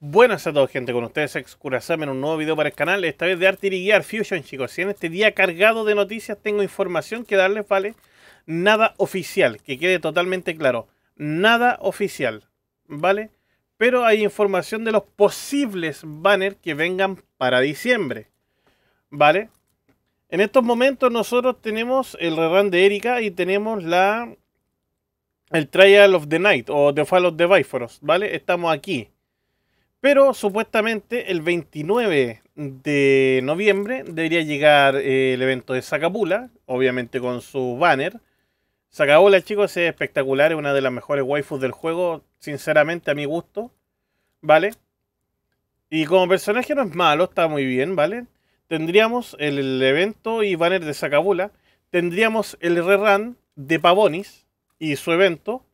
Buenas a todos gente, con ustedes Excurazame en un nuevo video para el canal, esta vez de Artiri Fusion chicos Y en este día cargado de noticias tengo información que darles, ¿vale? Nada oficial, que quede totalmente claro Nada oficial, ¿vale? Pero hay información de los posibles banners que vengan para diciembre ¿Vale? En estos momentos nosotros tenemos el rerun de Erika y tenemos la... El Trial of the Night o The Fall of the Biforos, ¿vale? Estamos aquí pero supuestamente el 29 de noviembre debería llegar eh, el evento de Sacapula, obviamente con su banner. sacabola chicos, es espectacular, es una de las mejores waifus del juego, sinceramente a mi gusto, ¿vale? Y como personaje no es malo, está muy bien, ¿vale? Tendríamos el, evento y banner de Sacapula, tendríamos el rerun de Pavonis y su evento,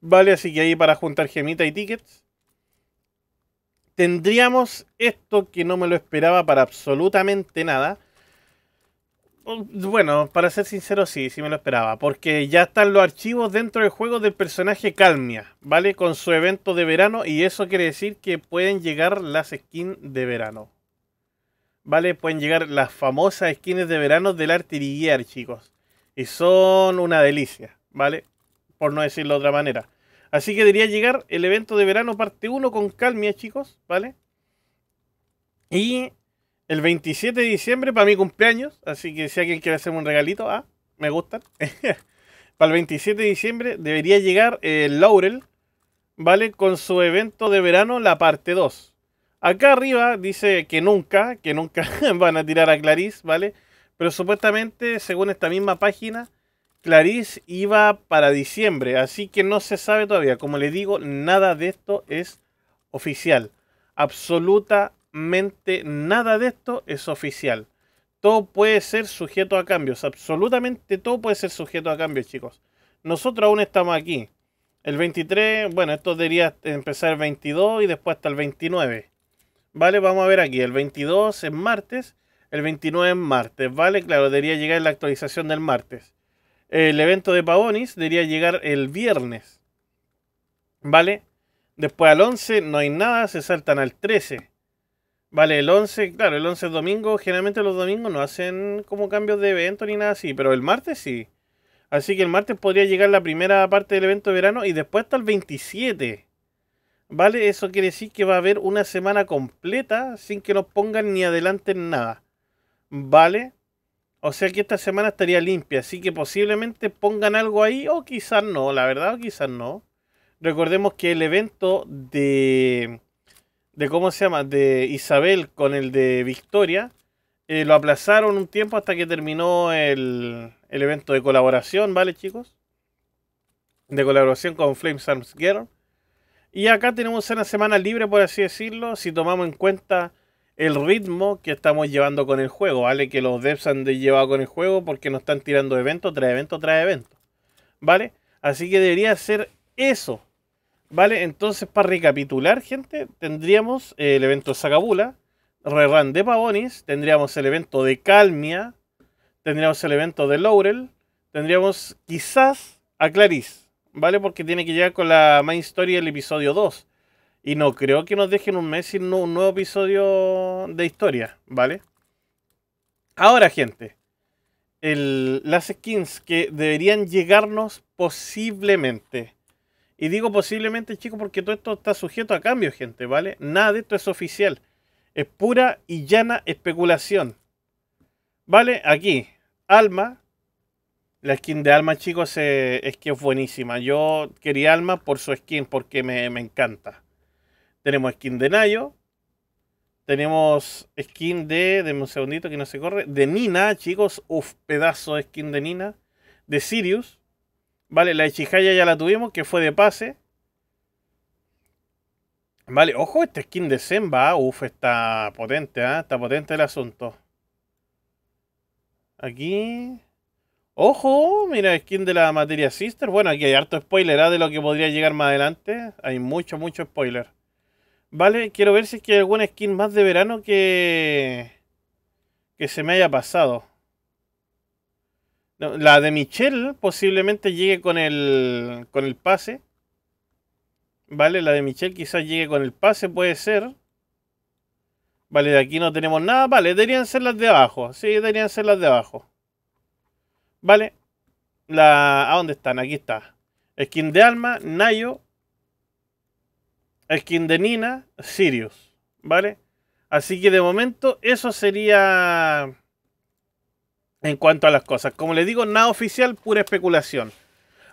¿vale? Así que ahí para juntar gemita y tickets tendríamos esto que no me lo esperaba para absolutamente nada. Bueno, para ser sincero, sí, sí me lo esperaba. Porque ya están los archivos dentro del juego del personaje Calmia, ¿vale? Con su evento de verano. Y eso quiere decir que pueden llegar las skins de verano. ¿Vale? Pueden llegar las famosas skins de verano del Artillery, chicos. Y son una delicia, ¿vale? Por no decirlo de otra manera. Así que debería llegar el evento de verano parte 1 con calmia, chicos, ¿vale? Y el 27 de diciembre para mi cumpleaños, así que si alguien quiere hacerme un regalito, ah, me gustan. para el 27 de diciembre debería llegar el eh, Laurel, ¿vale? Con su evento de verano, la parte 2. Acá arriba dice que nunca, que nunca van a tirar a Clarice, ¿vale? Pero supuestamente, según esta misma página, Clarice iba para diciembre, así que no se sabe todavía. Como les digo, nada de esto es oficial. Absolutamente nada de esto es oficial. Todo puede ser sujeto a cambios. Absolutamente todo puede ser sujeto a cambios, chicos. Nosotros aún estamos aquí. El 23, bueno, esto debería empezar el 22 y después hasta el 29. ¿Vale? Vamos a ver aquí. El 22 es martes, el 29 es martes, ¿vale? Claro, debería llegar la actualización del martes. El evento de Pavonis debería llegar el viernes. ¿Vale? Después al 11 no hay nada, se saltan al 13. Vale, el 11, claro, el 11 es domingo. Generalmente los domingos no hacen como cambios de evento ni nada así, pero el martes sí. Así que el martes podría llegar la primera parte del evento de verano y después hasta el 27. Vale, eso quiere decir que va a haber una semana completa sin que nos pongan ni adelante nada. Vale, o sea que esta semana estaría limpia, así que posiblemente pongan algo ahí o quizás no, la verdad, o quizás no. Recordemos que el evento de, de ¿cómo se llama? De Isabel con el de Victoria, eh, lo aplazaron un tiempo hasta que terminó el, el, evento de colaboración, ¿vale chicos? De colaboración con Flames Arms Girl. Y acá tenemos una semana libre, por así decirlo, si tomamos en cuenta el ritmo que estamos llevando con el juego, ¿vale? Que los devs han llevado con el juego porque nos están tirando evento tras evento tras evento, ¿vale? Así que debería ser eso, ¿vale? Entonces, para recapitular, gente, tendríamos el evento de Sacabula, rerun de Pavonis, tendríamos el evento de Calmia, tendríamos el evento de Laurel, tendríamos quizás a Clarice, ¿vale? Porque tiene que llegar con la main story del episodio 2. Y no creo que nos dejen un mes sin un nuevo episodio de historia, ¿vale? Ahora, gente, las skins que deberían llegarnos posiblemente. Y digo posiblemente, chicos, porque todo esto está sujeto a cambio, gente, ¿vale? Nada de esto es oficial. Es pura y llana especulación. ¿Vale? Aquí, Alma. La skin de Alma, chicos, es, eh, es que es buenísima. Yo quería Alma por su skin porque me encanta. Tenemos skin de Nayo. Tenemos skin de. Denme un segundito que no se corre. De Nina, chicos. Uf, pedazo de skin de Nina. De Sirius. Vale, la Ichihaya ya la tuvimos, que fue de pase. Vale, ojo, este skin de Zemba. Ah, uf, está potente, ¿eh? Está potente el asunto. Aquí. Ojo, mira, skin de la materia sister. Bueno, aquí hay harto spoiler ah, de lo que podría llegar más adelante. Hay mucho, mucho spoiler. Vale, quiero ver si es que hay alguna skin más de verano que. que se me haya pasado. la de Michelle posiblemente llegue con el. con el pase. Vale, la de Michelle quizás llegue con el pase, puede ser. Vale, de aquí no tenemos nada. Vale, deberían ser las de abajo. Sí, deberían ser las de abajo. Vale. La... ¿A dónde están? Aquí está. Skin de alma, Nayo, skin Nina, Sirius, ¿vale? Así que de momento eso sería en cuanto a las cosas. Como les digo, nada oficial, pura especulación.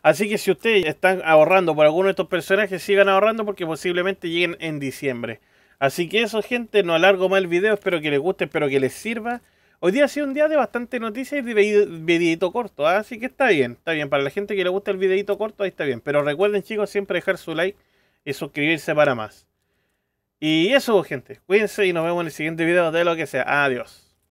Así que si ustedes están ahorrando por alguno de estos personajes, sigan ahorrando porque posiblemente lleguen en diciembre. Así que eso, gente, no alargo más el video. Espero que les guste, espero que les sirva. Hoy día ha sido un día de bastante noticias y de videito corto, ¿ah? así que está bien, está bien. Para la gente que le gusta el videito corto, ahí está bien. Pero recuerden, chicos, siempre dejar su like y suscribirse para más. Y eso, gente. Cuídense y nos vemos en el siguiente video de lo que sea. Adiós.